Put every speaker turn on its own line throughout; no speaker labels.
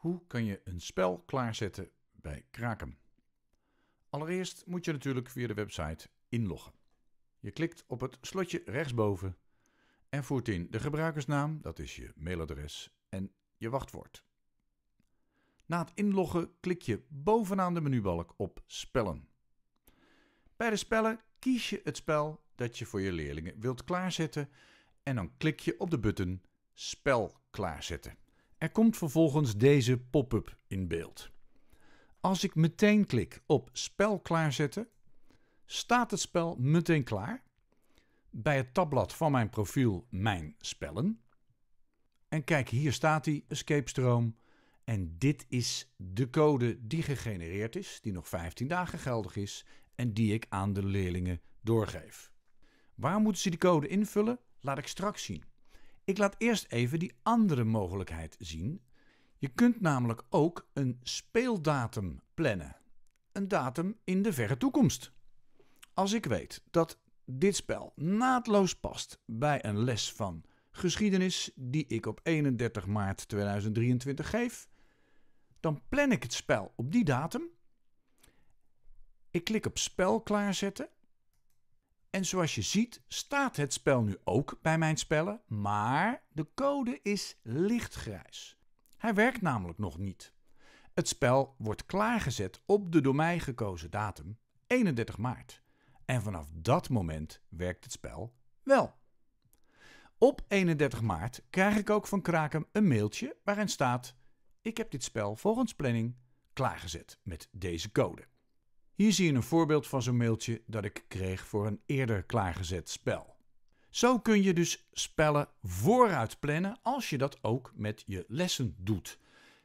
Hoe kan je een spel klaarzetten bij Kraken? Allereerst moet je natuurlijk via de website inloggen. Je klikt op het slotje rechtsboven en voert in de gebruikersnaam, dat is je mailadres, en je wachtwoord. Na het inloggen klik je bovenaan de menubalk op Spellen. Bij de spellen kies je het spel dat je voor je leerlingen wilt klaarzetten en dan klik je op de button Spel klaarzetten. Er komt vervolgens deze pop-up in beeld. Als ik meteen klik op spel klaarzetten, staat het spel meteen klaar bij het tabblad van mijn profiel Mijn Spellen. En kijk, hier staat die escape stroom. En dit is de code die gegenereerd is, die nog 15 dagen geldig is en die ik aan de leerlingen doorgeef. Waar moeten ze die code invullen? Laat ik straks zien. Ik laat eerst even die andere mogelijkheid zien. Je kunt namelijk ook een speeldatum plannen. Een datum in de verre toekomst. Als ik weet dat dit spel naadloos past bij een les van geschiedenis die ik op 31 maart 2023 geef, dan plan ik het spel op die datum. Ik klik op spel klaarzetten en zoals je ziet staat het spel nu ook bij mijn spellen, maar de code is lichtgrijs. Hij werkt namelijk nog niet. Het spel wordt klaargezet op de door mij gekozen datum, 31 maart. En vanaf dat moment werkt het spel wel. Op 31 maart krijg ik ook van Kraken een mailtje waarin staat: Ik heb dit spel volgens planning klaargezet met deze code. Hier zie je een voorbeeld van zo'n mailtje dat ik kreeg voor een eerder klaargezet spel. Zo kun je dus spellen vooruit plannen als je dat ook met je lessen doet.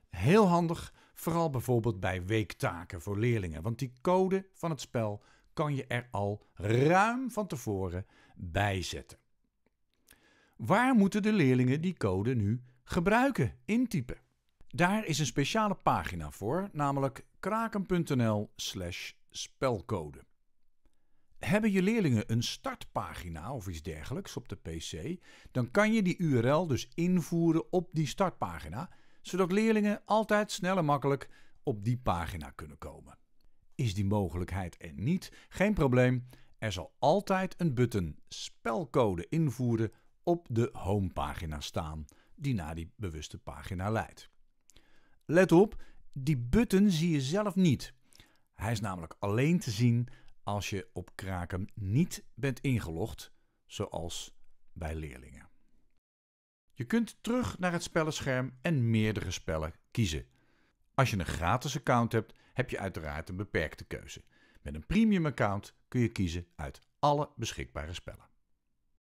Heel handig, vooral bijvoorbeeld bij weektaken voor leerlingen, want die code van het spel kan je er al ruim van tevoren bij zetten. Waar moeten de leerlingen die code nu gebruiken, intypen? Daar is een speciale pagina voor, namelijk kraken.nl/slash spelcode. Hebben je leerlingen een startpagina of iets dergelijks op de PC, dan kan je die URL dus invoeren op die startpagina, zodat leerlingen altijd snel en makkelijk op die pagina kunnen komen. Is die mogelijkheid er niet? Geen probleem. Er zal altijd een button spelcode invoeren op de homepagina staan, die naar die bewuste pagina leidt. Let op, die button zie je zelf niet. Hij is namelijk alleen te zien als je op Kraken niet bent ingelogd, zoals bij leerlingen. Je kunt terug naar het spellenscherm en meerdere spellen kiezen. Als je een gratis account hebt, heb je uiteraard een beperkte keuze. Met een premium account kun je kiezen uit alle beschikbare spellen.